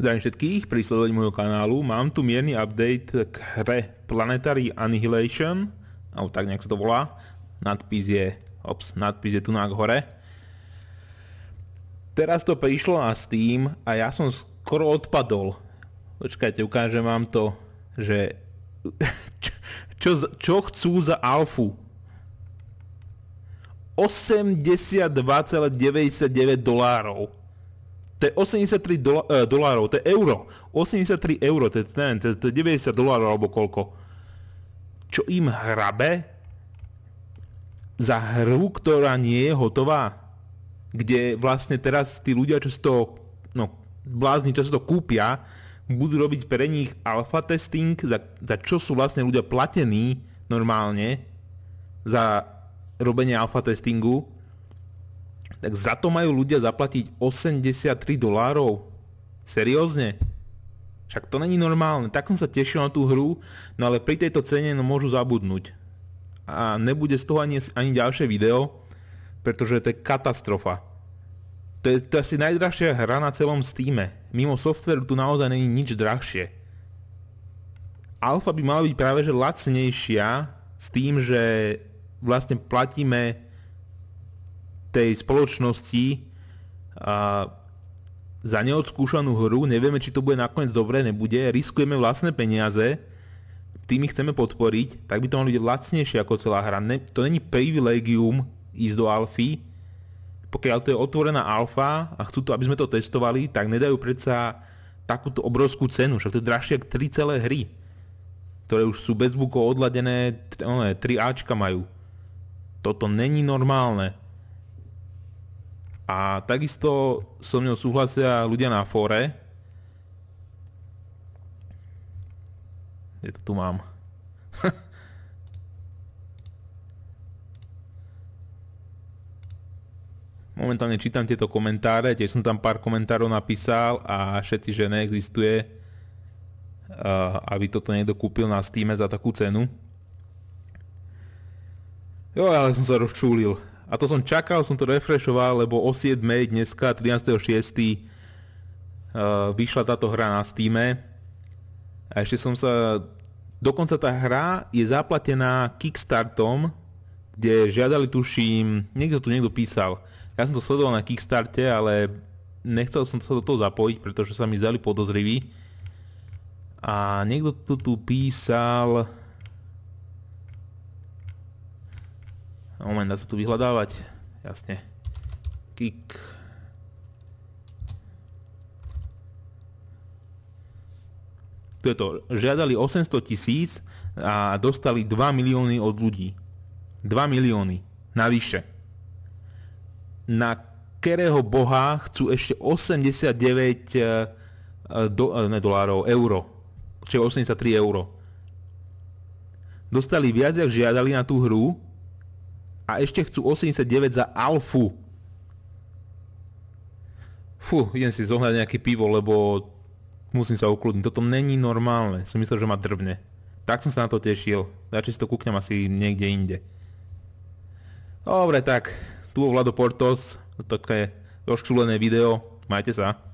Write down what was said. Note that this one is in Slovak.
Zdravím všetkých pri sledovaní môjho kanálu. Mám tu mierny update k hre Planetary Annihilation, alebo tak nejak sa to volá. Nadpis je, ops, nadpis je tu na hore. Teraz to prišlo na Steam a ja som skoro odpadol. Počkajte, ukážem vám to, že čo, čo chcú za alfu. 82,99 dolárov to je 83 dola, e, dolárov, to je euro. 83 euro, to je, neviem, to je 90 dolárov alebo koľko. Čo im hrabe za hru, ktorá nie je hotová? Kde vlastne teraz tí ľudia, čo si to, no, blázni, čo si to kúpia, budú robiť pre nich alfa testing, za, za čo sú vlastne ľudia platení normálne za robenie alfa testingu tak za to majú ľudia zaplatiť 83 dolárov. Seriózne? Však to není normálne. Tak som sa tešil na tú hru, no ale pri tejto cene no, môžu zabudnúť. A nebude z toho ani, ani ďalšie video, pretože to je katastrofa. To je, to je asi najdrahšia hra na celom Steame. Mimo softveru tu naozaj není nič drahšie. Alfa by mala byť práve že lacnejšia s tým, že vlastne platíme tej spoločnosti a za neodskúšanú hru, nevieme, či to bude nakoniec dobre, nebude, riskujeme vlastné peniaze, tým ich chceme podporiť, tak by to malo byť lacnejšie ako celá hra. Ne, to není privilegium ísť do alfy, pokiaľ to je otvorená alfa a chcú to, aby sme to testovali, tak nedajú predsa takúto obrovskú cenu, však to je drahšie ako 3 celé hry, ktoré už sú bez bukov odladené, 3 no Ačka majú. Toto není normálne. A takisto so mnou súhlasia ľudia na fóre. Kde to tu mám? Momentálne čítam tieto komentáre, tiež som tam pár komentárov napísal a všetci, že neexistuje, eh, aby toto niekto kúpil na Steam za takú cenu. Jo, ale som sa rozčúlil. A to som čakal, som to refreshoval, lebo o 7. dneska, 13.6. Eh, vyšla táto hra na Steam. A ešte som sa... Dokonca tá hra je zaplatená Kickstartom, kde žiadali tuším... Niekto tu niekto písal. Ja som to sledoval na Kickstarte, ale nechcel som sa do toho zapojiť, pretože sa mi zdali podozriví. A niekto tu, tu písal Moment, dá sa tu vyhľadávať. Jasne. Kik. Tu je to. Žiadali 800 tisíc a dostali 2 milióny od ľudí. 2 milióny. Navyše. Na kerého boha chcú ešte 89 e, do, e, ne, dolárov, euro. Čiže 83 euro. Dostali viac, ak žiadali na tú hru, a ešte chcú 89 za alfu. Fú, idem si zohľať nejaké pivo, lebo musím sa ukludniť. Toto není normálne. Som myslel, že ma drbne. Tak som sa na to tešil. Radšej si to kúknem asi niekde inde. Dobre, tak. Tu Vlado Portos. Také rozčulené video. Majte sa.